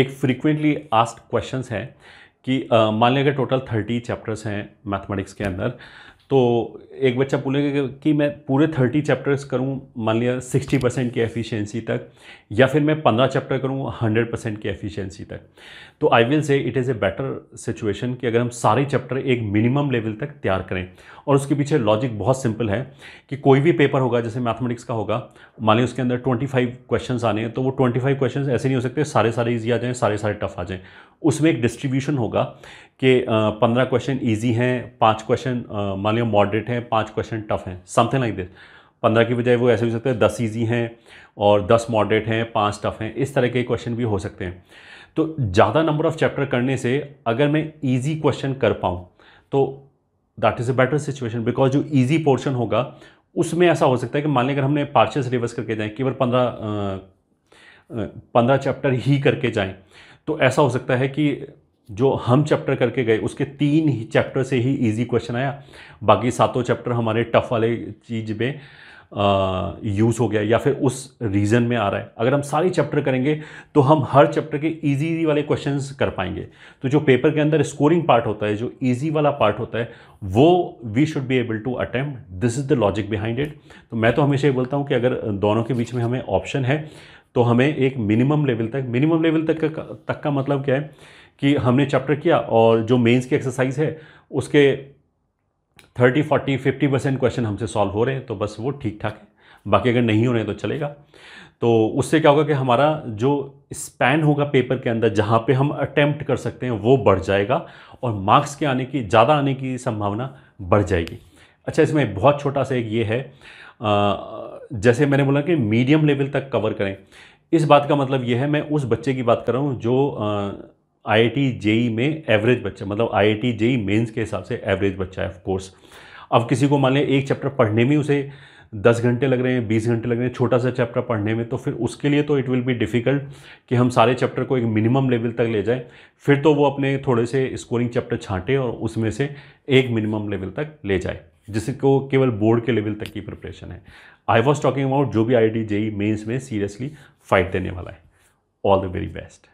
एक frequently ask questions हैं कि मान लें अगर टोटल थर्टी चैप्टर्स हैं मैथमेटिक्स के अंदर तो एक बच्चा पूछेगा कि मैं पूरे थर्टी चैप्टर्स करूं मान लिया सिक्सटी परसेंट की एफिशिएंसी तक या फिर मैं पंद्रह चैप्टर करूं हंड्रेड परसेंट की एफिशिएंसी तक तो I will say it is a better situation कि अगर हम सारे चैप्टर एक मिनिमम लेवल तक तैयार करें और उसके पीछे लॉजिक बहुत सिंपल है कि कोई भी पेपर होगा जैसे मैथमेटिक्स का होगा मान लिया उसके अंदर ट्वेंटी फाइव क्वेश्चन आने हैं तो वो ट्वेंटी फाइव क्वेश्चन ऐसे नहीं हो सकते सारे सारे ईजी आ जाएँ सारे सारे टफ आ जाएँ उसमें एक डिस्ट्रीब्यूशन होगा कि पंद्रह क्वेश्चन ईजी हैं पाँच क्वेश्चन मान लिया मॉडरेट हैं पाँच क्वेश्चन टफ हैं समथिंग लाइक दिस पंद्रह की बजाय वो ऐसे भी सकते हैं दस ईजी हैं और दस मॉडरेट हैं पाँच टफ हैं इस तरह के क्वेश्चन भी हो सकते हैं तो ज़्यादा नंबर ऑफ़ चैप्टर करने से अगर मैं ईजी क्वेश्चन कर पाऊँ तो that is a better situation because जो ईजी पोर्शन होगा उसमें ऐसा हो सकता है कि मान लें अगर हमने पार्शल सिलेबस करके जाएँ केवल पंद्रह पंद्रह चैप्टर ही करके जाएँ तो ऐसा हो सकता है कि जो हम चैप्टर करके गए उसके तीन ही चैप्टर से ही इजी क्वेश्चन आया बाकी सातों चैप्टर हमारे टफ वाले चीज़ में यूज़ हो गया या फिर उस रीज़न में आ रहा है अगर हम सारी चैप्टर करेंगे तो हम हर चैप्टर के इजी वाले क्वेश्चंस कर पाएंगे तो जो पेपर के अंदर स्कोरिंग पार्ट होता है जो इजी वाला पार्ट होता है वो we should be able to attempt this is the logic behind it तो मैं तो हमेशा ये बोलता हूँ कि अगर दोनों के बीच में हमें ऑप्शन है तो हमें एक मिनिमम लेवल तक मिनिमम लेवल तक का तक का मतलब क्या है कि हमने चैप्टर किया और जो मेंस की एक्सरसाइज है उसके 30, 40, 50 परसेंट क्वेश्चन हमसे सॉल्व हो रहे हैं तो बस वो ठीक ठाक है बाकी अगर नहीं हो रहे हैं तो चलेगा तो उससे क्या होगा कि हमारा जो स्पैन होगा पेपर के अंदर जहाँ पे हम अटैम्प्ट कर सकते हैं वो बढ़ जाएगा और मार्क्स के आने की ज़्यादा आने की संभावना बढ़ जाएगी अच्छा इसमें बहुत छोटा सा एक ये है जैसे मैंने बोला कि मीडियम लेवल तक कवर करें इस बात का मतलब यह है मैं उस बच्चे की बात कर रहा हूँ जो आई आई जेई में एवरेज बच्चा मतलब आई आई जेई मेंस के हिसाब से एवरेज बच्चा है ऑफ कोर्स अब किसी को मान लें एक चैप्टर पढ़ने में उसे दस घंटे लग रहे हैं बीस घंटे लग रहे हैं छोटा सा चैप्टर पढ़ने में तो फिर उसके लिए तो इट विल बी डिफ़िकल्ट कि हम सारे चैप्टर को एक मिनिमम लेवल तक ले जाएं फिर तो वो अपने थोड़े से स्कोरिंग चैप्टर छांटे और उसमें से एक मिनिमम लेवल तक ले जाए जिसको केवल बोर्ड के लेवल तक की प्रिपरेशन है आई वॉज टॉकिंग अबाउट जो भी आई डी जेई मेन्स में सीरियसली फाइट देने वाला है ऑल द वेरी बेस्ट